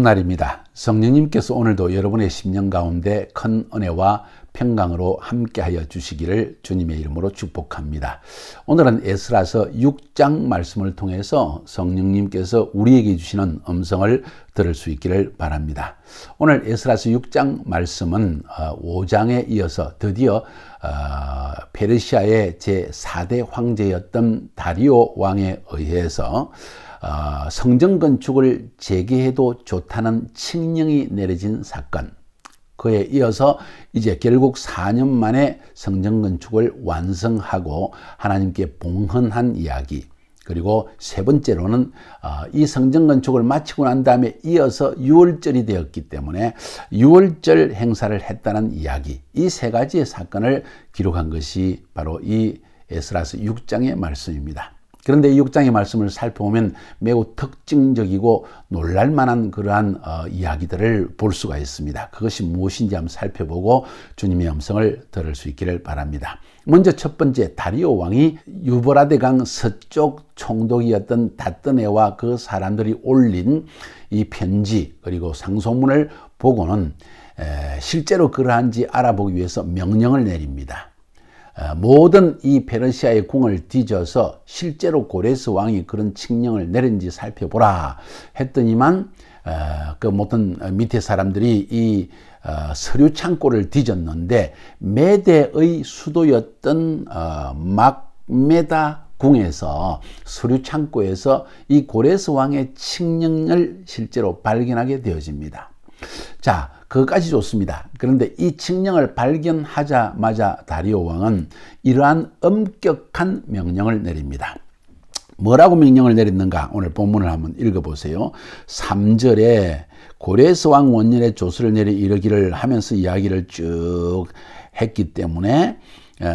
보름날입니다. 성령님께서 오늘도 여러분의 심령 가운데 큰 은혜와 평강으로 함께하여 주시기를 주님의 이름으로 축복합니다. 오늘은 에스라서 6장 말씀을 통해서 성령님께서 우리에게 주시는 음성을 들을 수 있기를 바랍니다. 오늘 에스라서 6장 말씀은 5장에 어, 이어서 드디어 어, 페르시아의 제4대 황제였던 다리오 왕에 의해서 어, 성전 건축을 재개해도 좋다는 칙령이 내려진 사건. 그에 이어서 이제 결국 4년 만에 성전 건축을 완성하고 하나님께 봉헌한 이야기. 그리고 세 번째로는 아, 이 성전 건축을 마치고 난 다음에 이어서 6월절이 되었기 때문에 6월절 행사를 했다는 이야기. 이 세 가지의 사건을 기록한 것이 바로 이 에스라스 6장의 말씀입니다. 그런데 이 6장의 말씀을 살펴보면 매우 특징적이고 놀랄만한 그러한 어, 이야기들을 볼 수가 있습니다. 그것이 무엇인지 한번 살펴보고 주님의 음성을 들을 수 있기를 바랍니다. 먼저 첫 번째 다리오 왕이 유보라데강 서쪽 총독이었던 다뜨네와 그 사람들이 올린 이 편지 그리고 상소문을 보고는 에, 실제로 그러한지 알아보기 위해서 명령을 내립니다. 아, 모든 이 페르시아의 궁을 뒤져서 실제로 고레스 왕이 그런 칙령을 내린지 살펴보라 했더니만 아, 그 모든 밑에 사람들이 이 아, 서류 창고를 뒤졌는데 메대의 수도였던 어, 막메다 궁에서 서류 창고에서 이 고레스 왕의 칙령을 실제로 발견하게 되어집니다. 자, 그것까지 좋습니다. 그런데 이 칙령을 발견하자마자 다리오 왕은 이러한 엄격한 명령을 내립니다. 뭐라고 명령을 내렸는가 오늘 본문을 한번 읽어보세요. 3절에 고레스 왕 원년에 조수를 내려 이르기를 하면서 이야기를 쭉 했기 때문에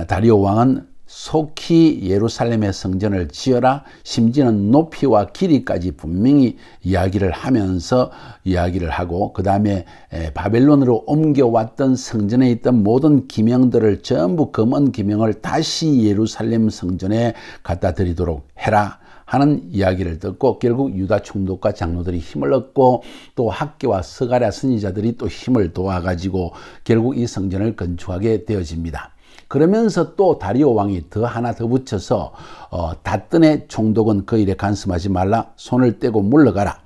다리오 왕은 속히 예루살렘의 성전을 지어라 심지어는 높이와 길이까지 분명히 이야기를 하면서 이야기를 하고 그 다음에 바벨론으로 옮겨왔던 성전에 있던 모든 기명들을 전부 검은 기명을 다시 예루살렘 성전에 갖다 드리도록 해라 하는 이야기를 듣고 결국 유다 총독과 장로들이 힘을 얻고 또 학계와 스가랴 선지자들이 또 힘을 도와가지고 결국 이 성전을 건축하게 되어집니다. 그러면서 또 다리오 왕이 더 하나 더 붙여서 어, 다뜬의 총독은 그 일에 간섭하지 말라 손을 떼고 물러가라.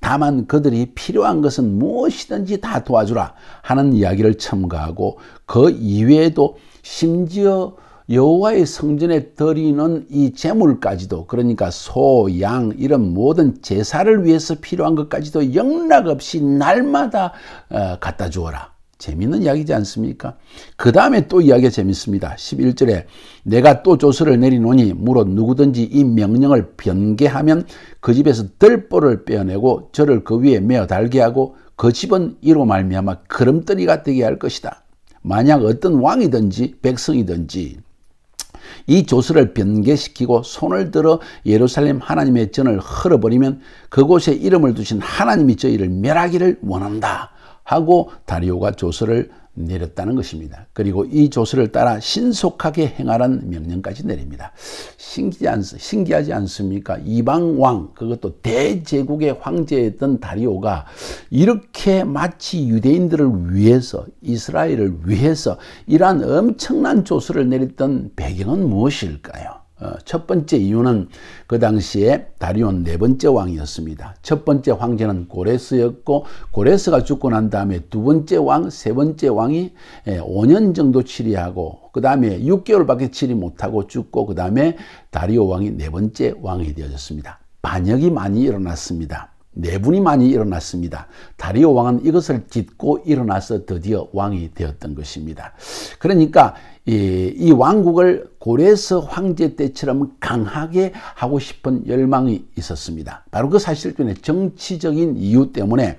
다만 그들이 필요한 것은 무엇이든지 다 도와주라 하는 이야기를 첨가하고 그 이외에도 심지어 여호와의 성전에 드리는 이 재물까지도 그러니까 소, 양 이런 모든 제사를 위해서 필요한 것까지도 영락 없이 날마다 어, 갖다 주어라. 재밌는 이야기지 않습니까? 그 다음에 또 이야기가 재밌습니다. 11절에 내가 또 조서를 내리노니 무릇 누구든지 이 명령을 변개하면 그 집에서 들보를 빼어내고 저를 그 위에 메어 달게 하고 그 집은 이로 말미암아 그름더리가 되게 할 것이다. 만약 어떤 왕이든지 백성이든지 이 조서를 변개시키고 손을 들어 예루살렘 하나님의 전을 헐어버리면 그곳에 이름을 두신 하나님이 저희를 멸하기를 원한다. 하고 다리오가 조서를 내렸다는 것입니다. 그리고 이 조서를 따라 신속하게 행하란 명령까지 내립니다. 신기하지, 않, 신기하지 않습니까? 이방왕, 그것도 대제국의 황제였던 다리오가 이렇게 마치 유대인들을 위해서, 이스라엘을 위해서 이러한 엄청난 조서를 내렸던 배경은 무엇일까요? 어, 첫 번째 이유는 그 당시에 다리온 네 번째 왕이었습니다. 첫 번째 황제는 고레스였고 고레스가 죽고 난 다음에 두 번째 왕, 세 번째 왕이 5년 예, 정도 치리하고 그 다음에 6개월밖에 치리 못하고 죽고 그 다음에 다리오 왕이 네 번째 왕이 되어졌습니다. 반역이 많이 일어났습니다. 내분이 네 많이 일어났습니다. 다리오 왕은 이것을 딛고 일어나서 드디어 왕이 되었던 것입니다. 그러니까 이, 이 왕국을 고레스 황제 때처럼 강하게 하고 싶은 열망이 있었습니다. 바로 그 사실 때문에 정치적인 이유 때문에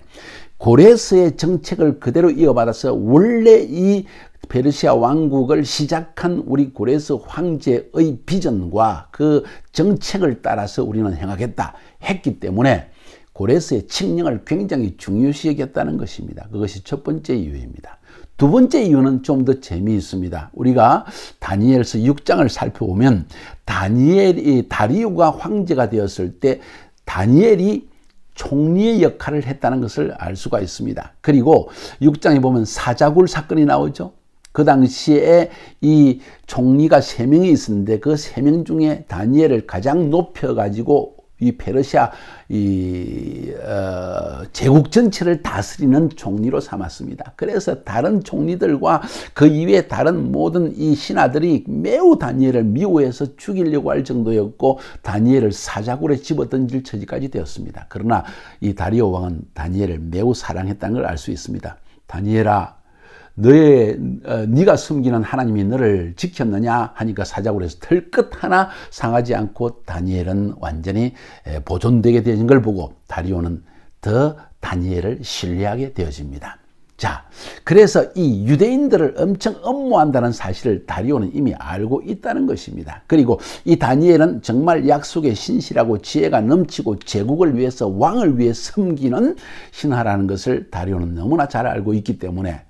고레스의 정책을 그대로 이어받아서 원래 이 페르시아 왕국을 시작한 우리 고레스 황제의 비전과 그 정책을 따라서 우리는 행하겠다 했기 때문에 고레스의 칙령을 굉장히 중요시 여겼다는 것입니다. 그것이 첫 번째 이유입니다. 두 번째 이유는 좀 더 재미있습니다. 우리가 다니엘서 6장을 살펴보면 다니엘이 다리우가 황제가 되었을 때 다니엘이 총리의 역할을 했다는 것을 알 수가 있습니다. 그리고 6장에 보면 사자굴 사건이 나오죠. 그 당시에 이 총리가 세명이 있었는데 그 세 명 중에 다니엘을 가장 높여가지고 이 페르시아 이 어, 제국 전체를 다스리는 종리로 삼았습니다. 그래서 다른 종리들과 그 이외 다른 모든 이 신하들이 매우 다니엘을 미워해서 죽이려고 할 정도였고 다니엘을 사자굴에 집어던질 처지까지 되었습니다. 그러나 이 다리오 왕은 다니엘을 매우 사랑했다는 걸 알 수 있습니다. 다니엘아 너의 어, 네가 숨기는 하나님이 너를 지켰느냐 하니까 사자고 그래서 털끝 하나 상하지 않고 다니엘은 완전히 보존되게 되는 걸 보고 다리오는 더 다니엘을 신뢰하게 되어집니다. 그래서 이 유대인들을 엄청 엄모한다는 사실을 다리오는 이미 알고 있다는 것입니다. 그리고 이 다니엘은 정말 약속에 신실하고 지혜가 넘치고 제국을 위해서 왕을 위해 섬기는 신하라는 것을 다리오는 너무나 잘 알고 있기 때문에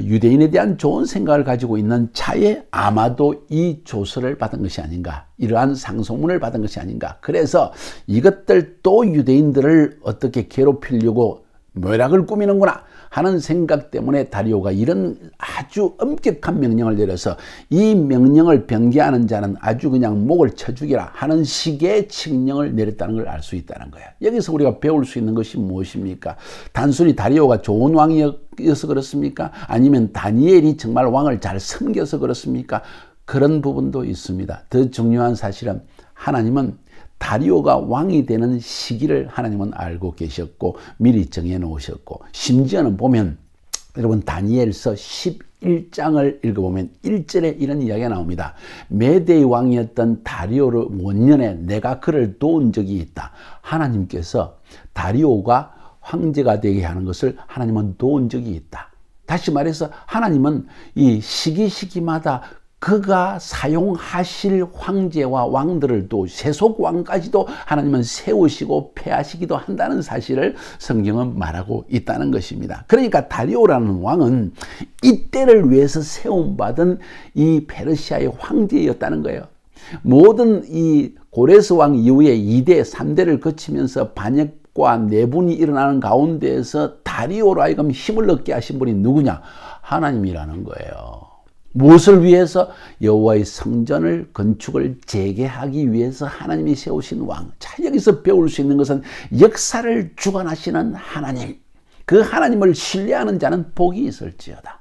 유대인에 대한 좋은 생각을 가지고 있는 차에 아마도 이 조서를 받은 것이 아닌가 이러한 상소문을 받은 것이 아닌가 그래서 이것들 또 유대인들을 어떻게 괴롭히려고 멸악을 꾸미는구나 하는 생각 때문에 다리오가 이런 아주 엄격한 명령을 내려서 이 명령을 변개하는 자는 아주 그냥 목을 쳐 죽이라 하는 식의 칙령을 내렸다는 걸 알 수 있다는 거야. 여기서 우리가 배울 수 있는 것이 무엇입니까? 단순히 다리오가 좋은 왕이어서 그렇습니까? 아니면 다니엘이 정말 왕을 잘 섬겨서 그렇습니까? 그런 부분도 있습니다. 더 중요한 사실은 하나님은 다리오가 왕이 되는 시기를 하나님은 알고 계셨고 미리 정해 놓으셨고 심지어는 보면 여러분 다니엘서 11장을 읽어보면 1절에 이런 이야기가 나옵니다. 메대의 왕이었던 다리오를 원년에 내가 그를 도운 적이 있다. 하나님께서 다리오가 황제가 되게 하는 것을 하나님은 도운 적이 있다. 다시 말해서 하나님은 이 시기 시기마다 그가 사용하실 황제와 왕들을 또 세속 왕까지도 하나님은 세우시고 패하시기도 한다는 사실을 성경은 말하고 있다는 것입니다. 그러니까 다리오라는 왕은 이때를 위해서 세움받은 이 페르시아의 황제였다는 거예요. 모든 이 고레스 왕 이후에 2대, 3대를 거치면서 반역 과 내분이 일어나는 가운데에서 다리오로 하금 힘을 얻게 하신 분이 누구냐? 하나님이라는 거예요. 무엇을 위해서 여호와의 성전을 건축을 재개하기 위해서 하나님이 세우신 왕. 자 여기서 배울 수 있는 것은 역사를 주관하시는 하나님. 그 하나님을 신뢰하는 자는 복이 있을지어다.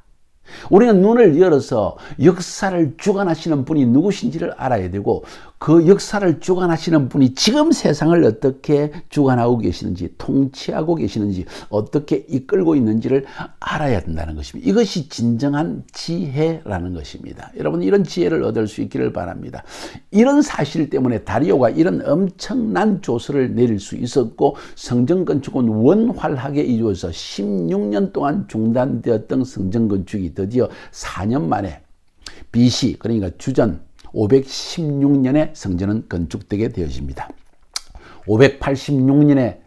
우리는 눈을 열어서 역사를 주관하시는 분이 누구신지를 알아야 되고 그 역사를 주관하시는 분이 지금 세상을 어떻게 주관하고 계시는지, 통치하고 계시는지, 어떻게 이끌고 있는지를 알아야 된다는 것입니다. 이것이 진정한 지혜라는 것입니다. 여러분 이런 지혜를 얻을 수 있기를 바랍니다. 이런 사실 때문에 다리오가 이런 엄청난 조서를 내릴 수 있었고 성전 건축은 원활하게 이루어서 16년 동안 중단되었던 성전 건축이 드디어 4년 만에 BC 그러니까 주전 516년에 성전은 건축되게 되어집니다. 586년에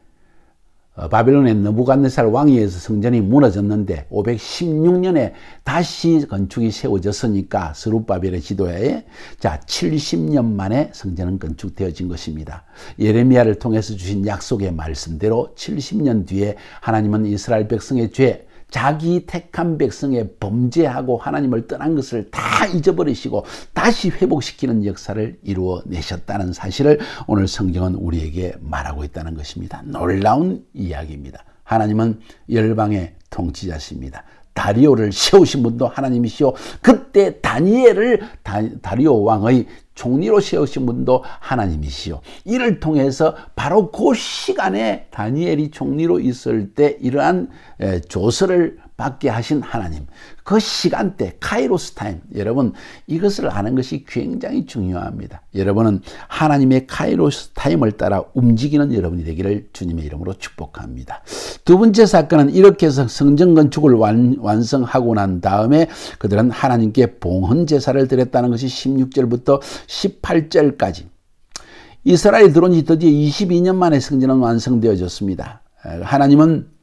어, 바빌론의 느부갓네살 왕에 서 성전이 무너졌는데 516년에 다시 건축이 세워졌으니까 스룹바벨의 지도에 자 70년 만에 성전은 건축되어진 것입니다. 예레미야를 통해서 주신 약속의 말씀대로 70년 뒤에 하나님은 이스라엘 백성의 죄 자기 택한 백성의 범죄하고 하나님을 떠난 것을 다 잊어버리시고 다시 회복시키는 역사를 이루어내셨다는 사실을 오늘 성경은 우리에게 말하고 있다는 것입니다. 놀라운 이야기입니다. 하나님은 열방의 통치자십니다. 다리오를 세우신 분도 하나님이시오. 그때 다니엘을 다, 리오 왕의 종리로 세우신 분도 하나님이시요. 이를 통해서 바로 그 시간에 다니엘이 종리로 있을 때 이러한 조서를 받게 하신 하나님 그 시간대 카이로스 타임 여러분 이것을 아는 것이 굉장히 중요합니다. 여러분은 하나님의 카이로스 타임을 따라 움직이는 여러분이 되기를 주님의 이름으로 축복합니다. 두 번째 사건은 이렇게 해서 성전 건축을 완, 성하고난 다음에 그들은 하나님께 봉헌 제사를 드렸다는 것이 16절부터 18절까지 이스라엘 들어온 지 드디어 22년 만에 성전은 완성되어졌습니다. 하나님은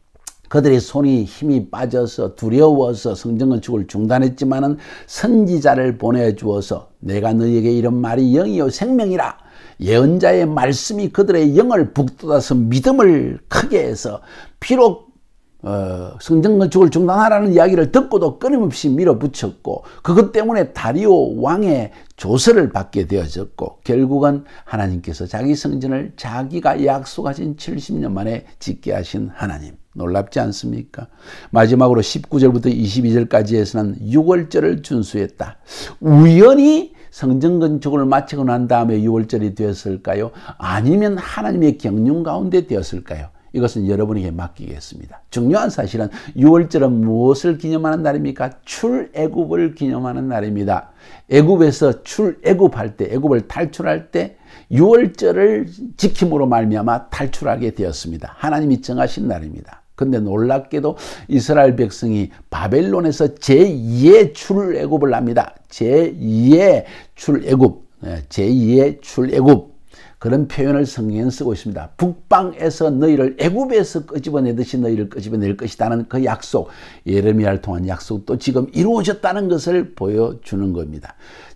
그들의 손이 힘이 빠져서 두려워서 성전 건축을 중단했지만은 선지자를 보내주어서 내가 너희에게 이런 말이 영이요 생명이라 예언자의 말씀이 그들의 영을 북돋아서 믿음을 크게 해서 비록 어, 성전 건축을 중단하라는 이야기를 듣고도 끊임없이 밀어붙였고 그것 때문에 다리오 왕의 조서를 받게 되어졌고 결국은 하나님께서 자기 성전을 자기가 약속하신 70년 만에 짓게 하신 하나님 놀랍지 않습니까? 마지막으로 19절부터 22절까지에서는 6월절을 준수했다. 우연히 성전 건축을 마치고 난 다음에 6월절이 되었을까요? 아니면 하나님의 경륜 가운데 되었을까요? 이것은 여러분에게 맡기겠습니다. 중요한 사실은 6월절은 무엇을 기념하는 날입니까? 출애굽을 기념하는 날입니다. 애굽에서 출애굽할 때, 애굽을 탈출할 때 6월절을 지킴으로 말미암아 탈출하게 되었습니다. 하나님이 정하신 날입니다. 근데 놀랍게도 이스라엘 백성이 바벨론에서 제2의 출애굽을 합니다. 제2의 출애굽. 제2의 출애굽. 그런 표현을 성경에 쓰고 있습니다. 북방에서 너희를 애굽에서 끄집어내듯이 너희를 끄집어낼 것이다는그 약속, 예레미야를 통한 약속도 지금 이루어졌다는 것을 보여주는 겁니다.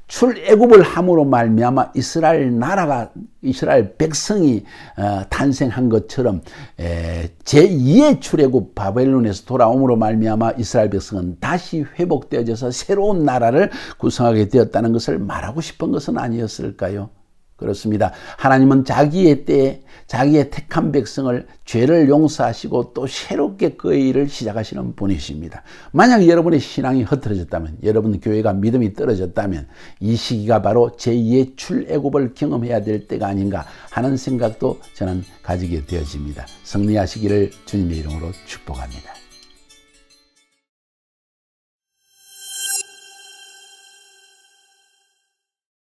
출애굽을 함으로 말미암아 이스라엘 나라가 이스라엘 백성이 어, 탄생한 것처럼 제2의 출애굽 바벨론에서 돌아옴으로 말미암아 이스라엘 백성은 다시 회복되어져서 새로운 나라를 구성하게 되었다는 것을 말하고 싶은 것은 아니었을까요? 그렇습니다. 하나님은 자기의 때에 자기의 택한 백성을 죄를 용서하시고 또 새롭게 그 일을 시작하시는 분이십니다. 만약 여러분의 신앙이 흐트러졌다면, 여러분 교회가 믿음이 떨어졌다면 이 시기가 바로 제2의 출애굽을 경험해야 될 때가 아닌가 하는 생각도 저는 가지게 되어집니다. 승리하시기를 주님의 이름으로 축복합니다.